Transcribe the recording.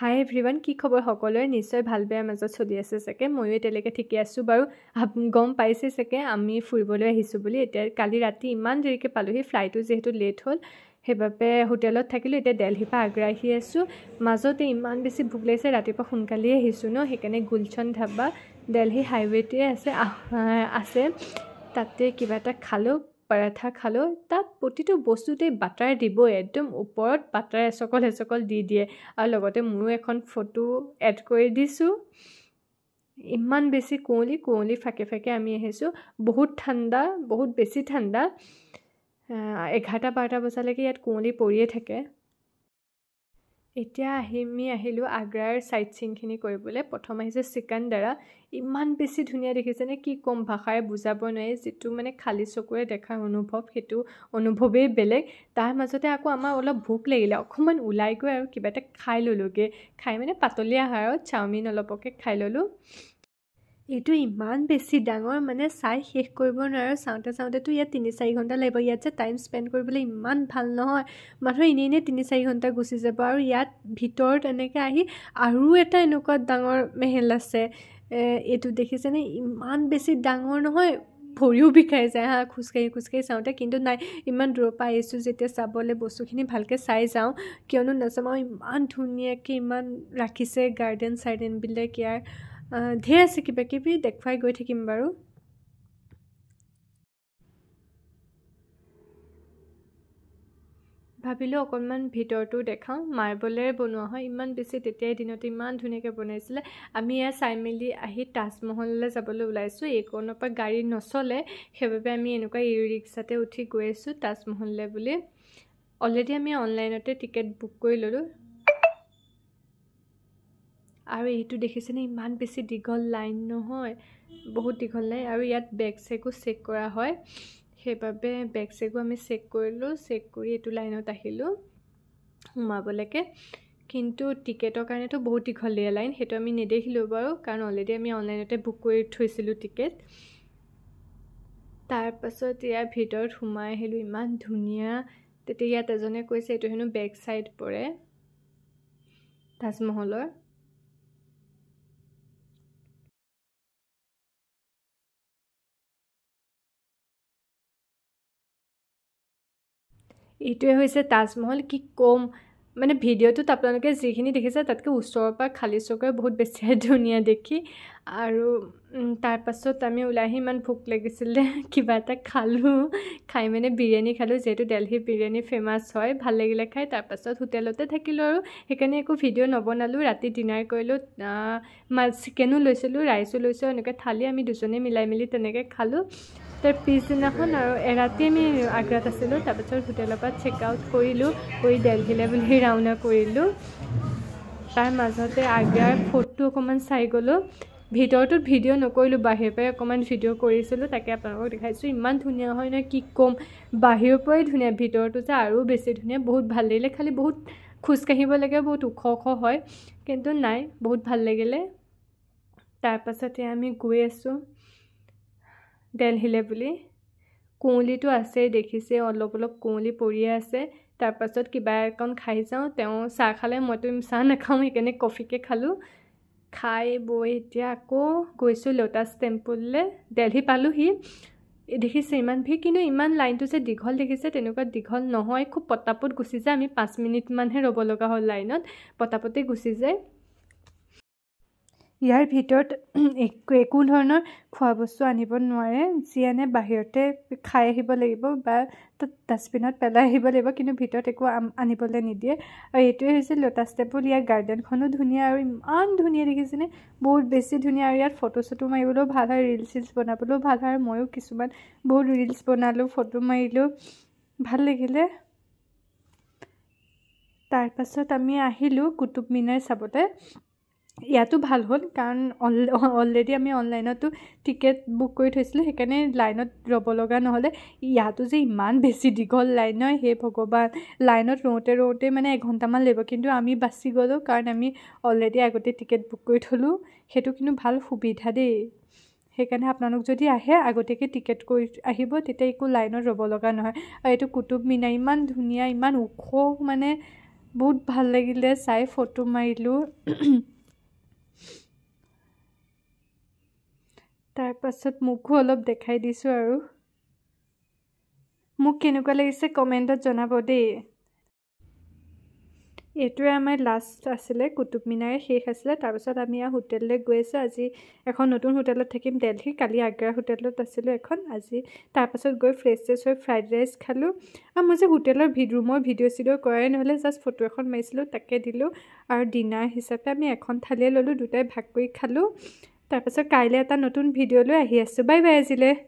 হাই everyone কি খবৰ সকলোৱে নিশ্চয় ভাল বেয়াৰ মাজত চলি আছে চাগে ময়ো এতিয়ালৈকে ঠিকে আছোঁ বাৰু গম পাইছেই চাগে আমি ফুৰিবলৈ আহিছোঁ বুলি এতিয়া কালি ৰাতি ইমান দেৰিকৈ পালোঁহি ফ্লাইটো যিহেতু লেট হ'ল সেইবাবে হোটেলত থাকিলোঁ এতিয়া দেলহিৰ পৰা আগ্ৰা আহি আছোঁ মাজতে ইমান বেছি ভোক লাগিছে ৰাতিপুৱা সোনকালেই আহিছোঁ ন সেইকাৰণে গুলচন ধাবা দেলহি হাইৱেটোৱে আছে আছে তাতে কিবা এটা খালোঁ পৰাঠা খালেও তাত প্ৰতিটো বস্তুতেই বাটাৰ দিবই একদম ওপৰত বাটাৰ এচকল এচকল দি দিয়ে আৰু লগতে মোৰো এখন ফটো এড কৰি দিছোঁ ইমান বেছি কুঁৱলী কুঁৱলী ফাঁকে ফাঁকে আমি আহিছোঁ বহুত ঠাণ্ডা বহুত বেছি ঠাণ্ডা এঘাৰটা বাৰটা বজালৈকে ইয়াত কুঁৱলী পৰিয়ে থাকে এতিয়া আহিমি আহিলোঁ আগ্ৰাৰ ছাইট চিনখিনি কৰিবলৈ প্ৰথম আহিছে চিকানদাৰা ইমান বেছি ধুনীয়া দেখিছেনে কি ক'ম ভাষাৰে বুজাব নোৱাৰি যিটো মানে খালী চকুৰে দেখাৰ অনুভৱ সেইটো অনুভৱেই বেলেগ তাৰ মাজতে আকৌ আমাৰ অলপ ভোক লাগিলে অকণমান ওলাই গৈ আৰু কিবা এটা খাই ল'লোগৈ খাই মানে পাতলীয়া হাৰত চাওমিন অলপকৈ খাই ল'লোঁ এইটো ইমান বেছি ডাঙৰ মানে চাই শেষ কৰিব নোৱাৰোঁ চাওঁতে চাওঁতেতো ইয়াত তিনি চাৰি ঘণ্টা লাগিব ইয়াত যে টাইম স্পেণ্ড কৰিবলৈ ইমান ভাল নহয় মানুহ এনেই এনেই তিনি চাৰি ঘণ্টা গুচি যাব আৰু ইয়াত ভিতৰত এনেকৈ আহি আৰু এটা এনেকুৱা ডাঙৰ মেহেল আছে এইটো দেখিছেনে ইমান বেছি ডাঙৰ নহয় ভৰিও বিষাই যায় হা খোজকাঢ়ি খোজকাঢ়ি চাওঁতে কিন্তু নাই ইমান দূৰৰ পৰা আহিছোঁ যেতিয়া চাবলৈ বস্তুখিনি ভালকৈ চাই যাওঁ কিয়নো নাজাম আৰু ইমান ধুনীয়াকৈ ইমান ৰাখিছে গাৰ্ডেন চাৰ্ডেনবিলাক ইয়াৰ ধেৰ আছে কিবা কিবি দেখুৱাই গৈ থাকিম বাৰু ভাবিলোঁ অকণমান ভিতৰটো দেখাওঁ মাৰ্বলেৰে বনোৱা হয় ইমান বেছি তেতিয়াই দিনত ইমান ধুনীয়াকৈ বনাইছিলে আমি ইয়াত চাই মেলি আহি তাজমহললৈ যাবলৈ ওলাইছোঁ এইকণৰ পৰা গাড়ী নচলে সেইবাবে আমি এনেকুৱা ই ৰিক্সাতে উঠি গৈ আছোঁ তাজমহললৈ বুলি অলৰেডি আমি অনলাইনতে টিকেট বুক কৰি ল'লোঁ আৰু এইটো দেখিছেনে ইমান বেছি দীঘল লাইন নহয় বহুত দীঘল লাইন আৰু ইয়াত বেগ চেগো চেক কৰা হয় সেইবাবে বেগ চেগো আমি চেক কৰিলোঁ চেক কৰি এইটো লাইনত আহিলোঁ সোমাবলৈকে কিন্তু টিকেটৰ কাৰণেতো বহুত দীঘল দিয়ে লাইন সেইটো আমি নেদেখিলোঁ বাৰু কাৰণ অলৰেডি আমি অনলাইনতে বুক কৰি থৈছিলোঁ টিকেট তাৰপাছত ইয়াৰ ভিতৰত সোমাই আহিলোঁ ইমান ধুনীয়া তেতিয়া ইয়াত এজনে কৈছে এইটো হেনো বেক চাইড পৰে তাজমহলৰ এইটোৱে হৈছে তাজমহল কি ক'ম মানে ভিডিঅ'টোত আপোনালোকে যিখিনি দেখিছে তাতকৈ ওচৰৰ পৰা খালী চকুৱে বহুত বেছিয়ে ধুনীয়া দেখি আৰু তাৰপাছত আমি ওলাই আহি ইমান ভোক লাগিছিলে কিবা এটা খালোঁ খাই মানে বিৰিয়ানী খালোঁ যিহেতু দেলহি বিৰিয়ানী ফেমাছ হয় ভাল লাগিলে খাই তাৰপাছত হোটেলতে থাকিলোঁ আৰু সেইকাৰণে একো ভিডিঅ' নবনালোঁ ৰাতি ডিনাৰ কৰিলোঁ মা চিকেনো লৈছিলোঁ ৰাইচো লৈছোঁ এনেকৈ থালি আমি দুজনে মিলাই মেলি তেনেকৈ খালোঁ তাৰ পিছদিনাখন আৰু এৰাতি আমি আগ্ৰাত আছিলোঁ তাৰপিছত হোটেলৰ পৰা চেক আউট কৰিলোঁ কৰি দেলহিলৈ বুলি ৰাওনা কৰিলোঁ তাৰ মাজতে আগ্ৰাৰ ফটো অকণমান চাই গ'লোঁ ভিতৰতো ভিডিঅ' নকৰিলোঁ বাহিৰৰ পৰাই অকণমান ভিডিঅ' কৰিছিলোঁ তাকে আপোনালোকক দেখাইছোঁ ইমান ধুনীয়া হয় নহয় কি ক'ম বাহিৰৰ পৰাই ধুনীয়া ভিতৰতো যে আৰু বেছি ধুনীয়া বহুত ভাল লাগিলে খালি বহুত খোজকাঢ়িব লাগে বহুত ওখ ওখ হয় কিন্তু নাই বহুত ভাল লাগিলে তাৰপাছতে আমি গৈ আছোঁ দেলহিলৈ বুলি কুঁৱলীটো আছে দেখিছে অলপ অলপ কুঁৱলী পৰিয়ে আছে তাৰপাছত কিবা এখন খাই যাওঁ তেওঁ চাহ খালে মইতো চাহ নাখাওঁ সেইকাৰণে কফিকে খালোঁ খাই বৈ এতিয়া আকৌ গৈছোঁ লটাছ টেম্পললৈ দেলহি পালোঁহি দেখিছে ইমান ভিৰ কিন্তু ইমান লাইনটো যে দীঘল দেখিছে তেনেকুৱা দীঘল নহয় খুব পটাপট গুচি যায় আমি পাঁচ মিনিটমানহে ৰ'ব লগা হ'ল লাইনত পটাপতে গুচি যায় ইয়াৰ ভিতৰত একো একো ধৰণৰ খোৱা বস্তু আনিব নোৱাৰে যি আনে বাহিৰতে খাই আহিব লাগিব বা তাত ডাষ্টবিনত পেলাই আহিব লাগিব কিন্তু ভিতৰত একো আনিবলৈ নিদিয়ে আৰু এইটোৱে হৈছে লোটাছ টেম্পুল ইয়াৰ গাৰ্ডেনখনো ধুনীয়া আৰু ইমান ধুনীয়া দেখিছেনে বহুত বেছি ধুনীয়া আৰু ইয়াত ফটো চটো মাৰিবলৈও ভাল হয় ৰিলছ চিলছ বনাবলৈও ভাল হয় ময়ো কিছুমান বহুত ৰিলছ বনালোঁ ফটো মাৰিলোঁ ভাল লাগিলে তাৰপাছত আমি আহিলোঁ কুটুব মিনাৰ চাবলৈ ইয়াতো ভাল হ'ল কাৰণ অলৰেডি আমি অনলাইনতো টিকেট বুক কৰি থৈছিলোঁ সেইকাৰণে লাইনত ৰ'ব লগা নহ'লে ইয়াতো যে ইমান বেছি দীঘল লাইন নহয় সেই ভগৱান লাইনত ৰওঁতে ৰওঁতে মানে এঘণ্টামান লাগিব কিন্তু আমি বাচি গ'লোঁ কাৰণ আমি অলৰেডি আগতে টিকেট বুক কৰি থ'লোঁ সেইটো কিন্তু ভাল সুবিধা দেই সেইকাৰণে আপোনালোক যদি আহে আগতীয়াকৈ টিকেট কৰি আহিব তেতিয়া একো লাইনত ৰ'ব লগা নহয় আৰু এইটো কুটুব মিনাৰ ইমান ধুনীয়া ইমান ওখ মানে বহুত ভাল লাগিলে চাই ফটো মাৰিলোঁ তাৰপাছত মোকো অলপ দেখাই দিছোঁ আৰু মোক কেনেকুৱা লাগিছে কমেণ্টত জনাব দেই এইটোৱে আমাৰ লাষ্ট আছিলে কুটুব মিনাৰে শেষ আছিলে তাৰপিছত আমি আৰু হোটেললৈ গৈ আছোঁ আজি এখন নতুন হোটেলত থাকিম দেলহি কালি আগ্ৰা হোটেলত আছিলোঁ এখন আজি তাৰপাছত গৈ ফ্ৰেছ চেছ হৈ ফ্ৰাইড ৰাইচ খালোঁ আৰু মই যে হোটেলৰ ভিড ৰুমৰ ভিডিঅ' চিডিঅ' কৰাই নহ'লে জাষ্ট ফটো এখন মাৰিছিলোঁ তাকে দিলোঁ আৰু ডিনাৰ হিচাপে আমি এখন থালিয়ে ল'লোঁ দুটাই ভাগ কৰি খালোঁ তাৰপাছত কাইলৈ এটা নতুন ভিডিঅ' লৈ আহি আছোঁ বাই বাই আজিলৈ